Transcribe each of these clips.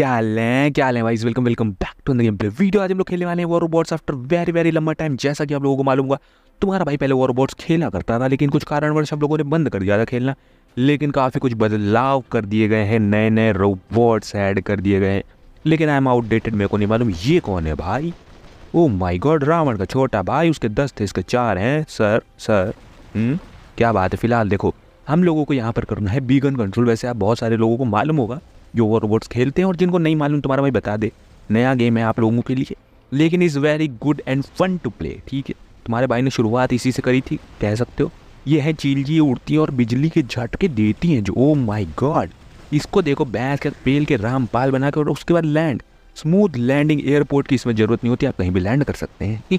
क्या लें क्या लें guys welcome welcome back to the game play video आज हम लोग खेलने वाले हैं वो रोबोट्स आफ्टर वेरी वेरी लंबा टाइम जैसा कि आप लोगों को मालूम हुआ तुम्हारा भाई पहले वो रोबोट्स खेला करता था लेकिन कुछ कारणवश हम लोगों ने बंद कर दिया था खेलना लेकिन काफ़ी कुछ बदलाव कर दिए गए हैं नए नए रोबोट्स ऐड कर दिए गए हैं लेकिन आई एम आउटडेटेड मेरे को नहीं मालूम ये कौन है भाई ओ माई गॉड रावण का छोटा भाई उसके दस थे इसके चार हैं सर सर हम्म, क्या बात है फिलहाल देखो हम लोगों को यहाँ पर करना है बीगन कंट्रोल वैसे आप बहुत सारे लोगों को मालूम होगा जो वो रोबोट्स खेलते हैं और जिनको नहीं मालूम तुम्हारा भाई बता दे नया गेम है आप लोगों के लिए लेकिन is very good and fun to play ठीक है तुम्हारे भाई ने शुरुआत इसी से करी थी कह सकते हो ये है जी उड़ती है और बिजली के झटके देती हैं जो ओ माई गॉड इसको देखो बैंस के पेल के रामपाल बनाकर और उसके बाद लैंड स्मूथ लैंडिंग एयरपोर्ट की इसमें ज़रूरत नहीं होती आप कहीं भी लैंड कर सकते हैं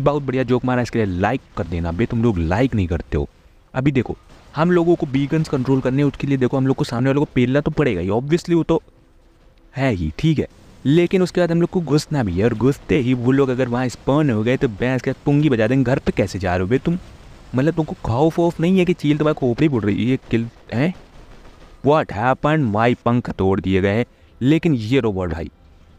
बहुत बढ़िया जोक मारा इसके लिए लाइक कर देना बे तुम लोग लाइक नहीं करते हो अभी देखो हम लोगों को बीगन्स कंट्रोल करने उसके लिए देखो हम लोग को सामने वालों को पेलना तो पड़ेगा ही ऑब्वियसली वो तो है ही ठीक है लेकिन उसके बाद हम लोग को घुसना भी है और घुसते ही वो लोग अगर वहाँ स्पर्न हो गए तो बैंस के पुंगी बजा देंगे घर पे कैसे जा रहे हो तुम मतलब तुमको खौफ वौफ नहीं है कि चील तुम्हारे खोपड़ी बुढ़ रही है किल है वाट हैपन माई पंख तोड़ दिए गए लेकिन ये रोबोट भाई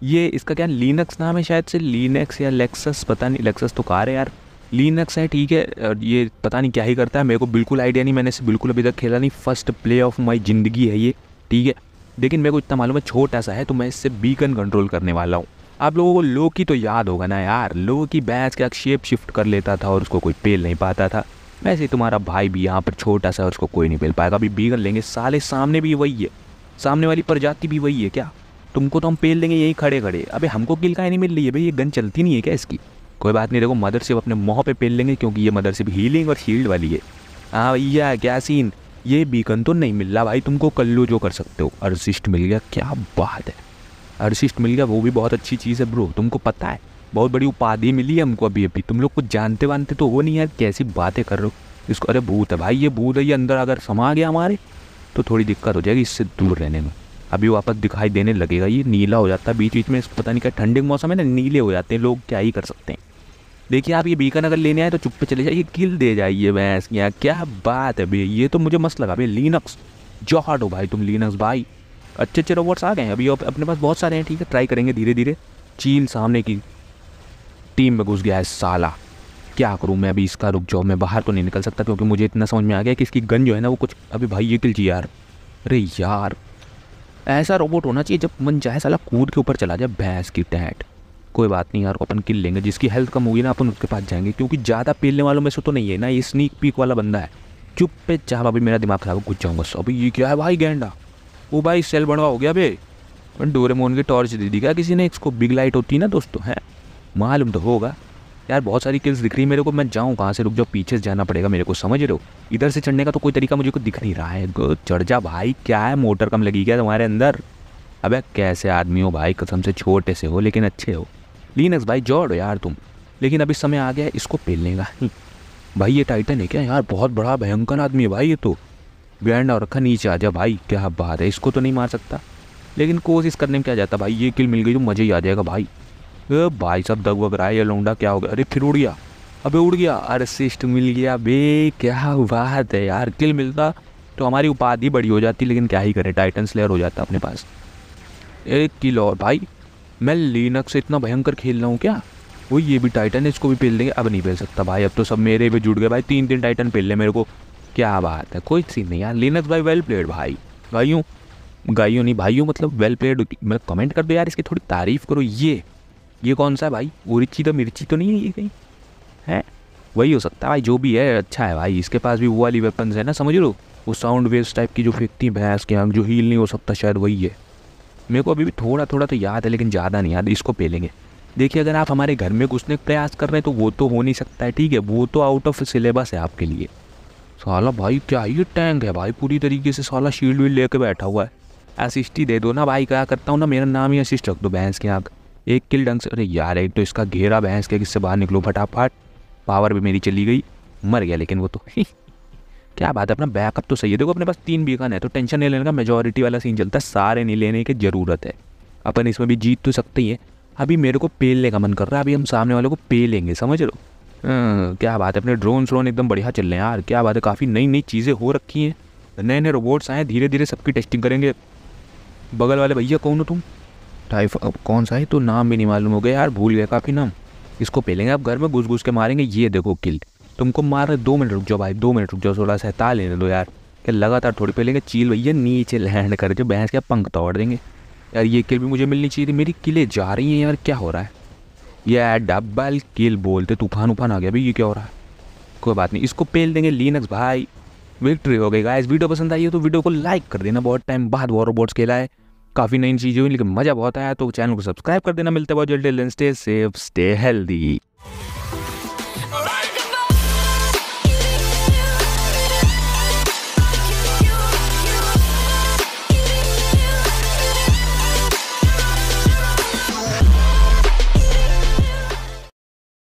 ये इसका क्या लिनक्स नाम है शायद से लीनक्स या लेक्सस पता नहीं लेक्सस तो कार है यार लीनक्स है ठीक है ये पता नहीं क्या ही करता है मेरे को बिल्कुल आइडिया नहीं मैंने इसे बिल्कुल अभी तक खेला नहीं फर्स्ट प्ले ऑफ माई ज़िंदगी है ये ठीक है लेकिन मेरे को इतना मालूम है छोटा सा है तो मैं इससे बीकन कंट्रोल करने वाला हूँ आप लोगों को लो की तो याद होगा ना यार लो की बैच का शेप शिफ्ट कर लेता था और उसको कोई पेल नहीं पाता था वैसे तुम्हारा भाई भी यहाँ पर छोटा सा है उसको कोई नहीं पेल पाएगा अभी बीकन लेंगे साले सामने भी वही है सामने वाली प्रजाति भी वही है क्या तुमको तो हम पेल लेंगे यहीं खड़े खड़े अबे हमको किल का नहीं मिल रही है भाई ये गन चलती नहीं है क्या इसकी कोई बात नहीं देखो मदर सिप अपने मुँह पे पेल लेंगे क्योंकि ये मदरशिप हीलिंग और शील्ड वाली है हाँ भैया क्या सीन ये बीकन तो नहीं मिल रहा भाई तुमको कल्लू जो कर सकते हो अर्सिस्ट मिल गया क्या बात है अर्सिस्ट मिल गया वो भी बहुत अच्छी चीज़ है ब्रो तुमको पता है बहुत बड़ी उपाधि मिली है हमको अभी अभी तुम लोग कुछ जानते वानते तो वो नहीं यार कैसी बातें कर रहे हो इसको अरे भूत है भाई ये भूत है ये अंदर अगर समा गया हमारे तो थोड़ी दिक्कत हो जाएगी इससे दूर रहने में अभी वापस दिखाई देने लगेगा ये नीला हो जाता है बीच बीच में पता नहीं क्या ठंडे मौसम है ना नीले हो जाते हैं लोग क्या ही कर सकते हैं देखिए आप ये बीकन अगर लेने आए तो चुप पे चले जाइए किल दे जाइए भैंस की यहाँ क्या बात है भैया ये तो मुझे मस्त लगा भैया लीनक्स जॉट हो भाई तुम लीनक्स भाई अच्छे अच्छे रोबोट्स आ गए हैं अभी अपने पास बहुत सारे हैं ठीक है ट्राई करेंगे धीरे धीरे चील सामने की टीम में घुस गया है साला क्या करूँ मैं अभी इसका रुक जाओ मैं बाहर तो नहीं निकल सकता क्योंकि मुझे इतना समझ में आ गया कि इसकी गन जो है ना वो कुछ अभी भाई ये किल जी यार अरे यार ऐसा रोबोट होना चाहिए जब मन चाहे साला कूद के ऊपर चला जाए भैंस की टैंट कोई बात नहीं यार अपन किल लेंगे जिसकी हेल्थ कम होगी ना अपन उसके पास जाएंगे क्योंकि ज़्यादा पेलने वालों में से तो नहीं है ना ये स्नीक पीक वाला बंदा है चुप पे चाह अभी मेरा दिमाग खराब घुस जाऊँगा अभी ये क्या है भाई गेंडा वो भाई सेल बनवा हो गया भाई डोरेमोन की टॉर्च दे दी क्या किसी ने इसको बिग लाइट होती ना दोस्तों है मालूम तो होगा यार बहुत सारी किल्स दिख रही है मेरे को मैं जाऊँ कहाँ से रुक जाओ पीछे से जाना पड़ेगा मेरे को समझ रहे हो इधर से चढ़ने का तो कोई तरीका मुझे को दिख नहीं रहा है चढ़ जा भाई क्या है मोटर कम लगी क्या तुम्हारे अंदर अबे कैसे आदमी हो भाई कसम से छोटे से हो लेकिन अच्छे हो लीनक्स भाई जोड़ो यार तुम लेकिन अभी समय आ गया है इसको पेलने का हम्म। भाई ये टाइटन है क्या यार बहुत बड़ा भयंकर आदमी है भाई ये तो ब्रांड और रखा नीचे आ जा भाई क्या बात है इसको तो नहीं मार सकता लेकिन कोशिश करने में क्या जाता भाई ये किल मिल गई तो मज़े ही आ जाएगा भाई अ भाई सब दग वग रहा है ये लौंडा क्या हो गया अरे फिर उड़ गया अबे उड़ गया अरे सिस्ट मिल गया बे क्या बात है यार किल मिलता तो हमारी उपाधि बड़ी हो जाती लेकिन क्या ही करें टाइटन स्लेयर हो जाता अपने पास एक किल और भाई मैं लीनक से इतना भयंकर खेल रहा हूँ क्या वो ये भी टाइटन इसको भी पेल देंगे अब नहीं पेल सकता भाई अब तो सब मेरे भी जुट गए भाई तीन तीन टाइटन पेल ले मेरे को क्या बात है कोई सीन नहीं यार लीनक भाई वेल प्लेड भाई गाइयों गाइयों नहीं भाइयों मतलब वेल प्लेड मतलब कमेंट कर दो यार इसकी थोड़ी तारीफ़ करो ये ये कौन सा है भाई वो रिची तो मिर्ची तो नहीं है ये कहीं है वही हो सकता है भाई जो भी है अच्छा है भाई इसके पास भी वो वाली वेपन्स है ना समझ लो वो साउंड वेव्स टाइप की जो फेंकती है भैंस के आँख जो हील नहीं हो सकता शायद वही है मेरे को अभी भी थोड़ा थोड़ा तो याद है लेकिन ज़्यादा नहीं याद इसको पेलेंगे देखिए अगर आप हमारे घर में घुसने का प्रयास कर रहे हैं तो वो तो हो नहीं सकता है ठीक है वो तो आउट ऑफ सिलेबस है आपके लिए साला भाई क्या ये टैंक है भाई पूरी तरीके से साला शील्ड वील्ड लेके बैठा हुआ है असिस्ट ही दे दो ना भाई क्या करता हूँ ना मेरा नाम ही असिस्ट रख दो भैंस के आँख एक किल डंग से अरे यार एक तो इसका घेरा भैंस के किससे बाहर निकलो फटाफट पावर भी मेरी चली गई मर गया लेकिन वो तो क्या बात है अपना बैकअप तो सही है देखो अपने पास तीन बीकन है तो टेंशन नहीं लेने का मेजोरिटी वाला सीन चलता है सारे नहीं लेने की ज़रूरत है अपन इसमें भी जीत तो सकते ही है अभी मेरे को पेलने का मन कर रहा है अभी हम सामने वालों को पे लेंगे समझ लो हाँ, क्या बात है अपने ड्रोन श्रोन एकदम बढ़िया चल रहे हैं यार क्या बात है काफ़ी नई नई चीज़ें हो रखी हैं नए नए रोबोट्स आए धीरे धीरे सबकी टेस्टिंग करेंगे बगल वाले भैया कौन हो तुम टाइफ कौन सा है तो नाम भी नहीं मालूम हो गया यार भूल गया काफ़ी नाम इसको पेलेंगे आप घर में घुस घुस के मारेंगे ये देखो किल्ड तुमको मार रहे दो मिनट रुक जाओ भाई दो मिनट रुक जाओ सोलह सहता ता लेने दो यार क्या लगातार थोड़ी पहले के चील भैया नीचे लैंड कर जो भैंस क्या पंख तोड़ देंगे यार ये किल भी मुझे मिलनी चाहिए थी मेरी किले जा रही हैं यार क्या हो रहा है ये डबल किल बोलते तूफान उफान आ गया भाई ये क्या हो रहा है कोई बात नहीं इसको पेल देंगे लीनक्स भाई विक्ट्री हो गई गाइस वीडियो पसंद आई है तो वीडियो को लाइक कर देना बहुत टाइम बाद वॉर रोबोट्स खेला है काफ़ी नई चीज़ें हुई लेकिन मज़ा बहुत आया तो चैनल को सब्सक्राइब कर देना मिलते बहुत जल्दी स्टे सेफ स्टे हेल्दी